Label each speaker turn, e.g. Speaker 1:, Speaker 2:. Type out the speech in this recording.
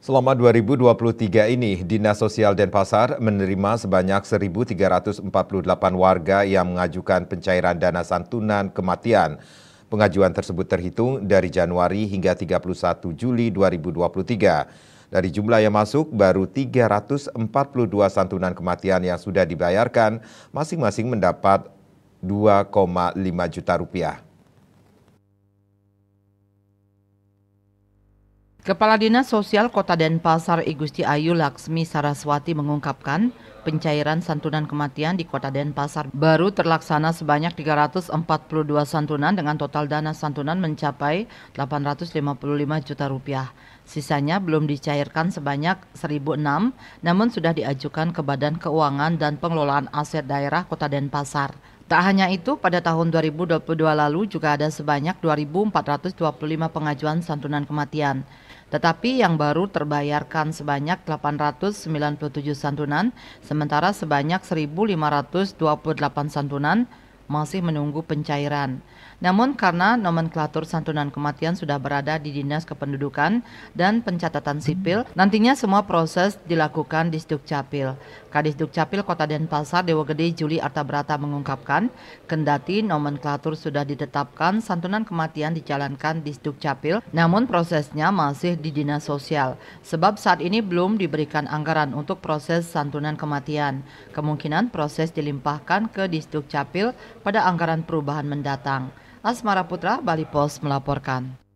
Speaker 1: Selama 2023 ini, Dinas Sosial Denpasar menerima sebanyak 1.348 warga yang mengajukan pencairan dana santunan kematian. Pengajuan tersebut terhitung dari Januari hingga 31 Juli 2023. Dari jumlah yang masuk, baru 342 santunan kematian yang sudah dibayarkan, masing-masing mendapat 2,5 juta rupiah.
Speaker 2: Kepala Dinas Sosial Kota Denpasar Igusti Ayu Laksmi Saraswati mengungkapkan pencairan santunan kematian di Kota Denpasar baru terlaksana sebanyak 342 santunan dengan total dana santunan mencapai 855 juta rupiah. Sisanya belum dicairkan sebanyak 1.006 namun sudah diajukan ke Badan Keuangan dan Pengelolaan Aset Daerah Kota Denpasar. Tak hanya itu, pada tahun 2022 lalu juga ada sebanyak 2.425 pengajuan santunan kematian tetapi yang baru terbayarkan sebanyak 897 santunan, sementara sebanyak 1.528 santunan masih menunggu pencairan. Namun karena nomenklatur santunan kematian sudah berada di Dinas Kependudukan dan Pencatatan Sipil, nantinya semua proses dilakukan di Capil. Kadis capil Kota Denpasar Dewa Gede Juli Artabrata mengungkapkan, kendati nomenklatur sudah ditetapkan, santunan kematian dijalankan di capil. namun prosesnya masih di Dinas Sosial. Sebab saat ini belum diberikan anggaran untuk proses santunan kematian. Kemungkinan proses dilimpahkan ke distuk Capil pada anggaran perubahan mendatang. Asmara Putra, Bali Post melaporkan.